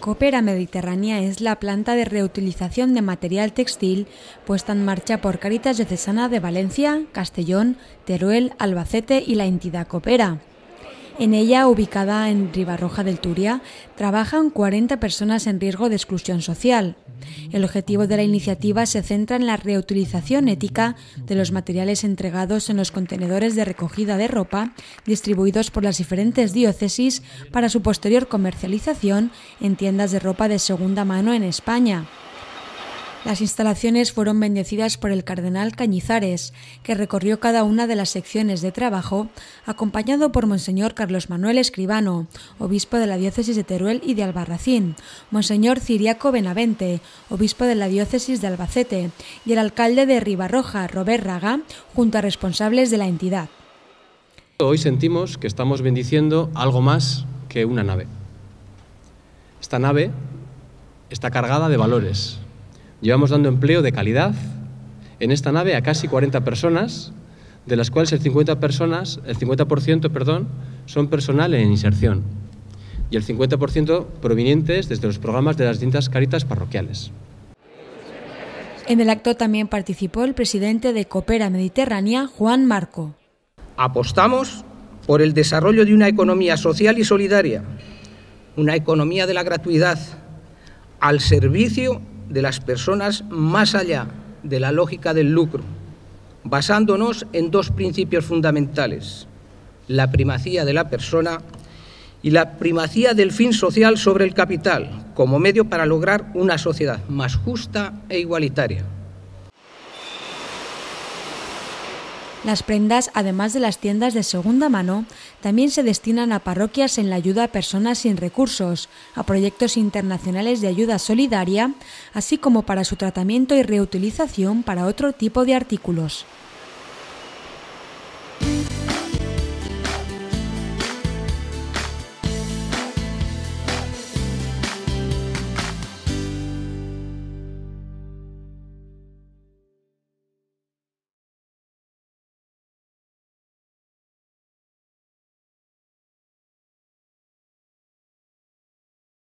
Copera Mediterránea es la planta de reutilización de material textil puesta en marcha por Caritas Diocesana de Valencia, Castellón, Teruel, Albacete y la entidad Copera. En ella, ubicada en Ribarroja del Turia, trabajan 40 personas en riesgo de exclusión social. El objetivo de la iniciativa se centra en la reutilización ética de los materiales entregados en los contenedores de recogida de ropa distribuidos por las diferentes diócesis para su posterior comercialización en tiendas de ropa de segunda mano en España. Las instalaciones fueron bendecidas por el cardenal Cañizares, que recorrió cada una de las secciones de trabajo, acompañado por Monseñor Carlos Manuel Escribano, obispo de la diócesis de Teruel y de Albarracín, Monseñor Ciriaco Benavente, obispo de la diócesis de Albacete, y el alcalde de Ribarroja, Robert Raga, junto a responsables de la entidad. Hoy sentimos que estamos bendiciendo algo más que una nave. Esta nave está cargada de valores Llevamos dando empleo de calidad en esta nave a casi 40 personas, de las cuales el 50%, personas, el 50 perdón, son personal en inserción y el 50% provenientes desde los programas de las distintas caritas parroquiales. En el acto también participó el presidente de Coopera Mediterránea, Juan Marco. Apostamos por el desarrollo de una economía social y solidaria, una economía de la gratuidad, al servicio de las personas más allá de la lógica del lucro, basándonos en dos principios fundamentales, la primacía de la persona y la primacía del fin social sobre el capital como medio para lograr una sociedad más justa e igualitaria. Las prendas, además de las tiendas de segunda mano, también se destinan a parroquias en la ayuda a personas sin recursos, a proyectos internacionales de ayuda solidaria, así como para su tratamiento y reutilización para otro tipo de artículos.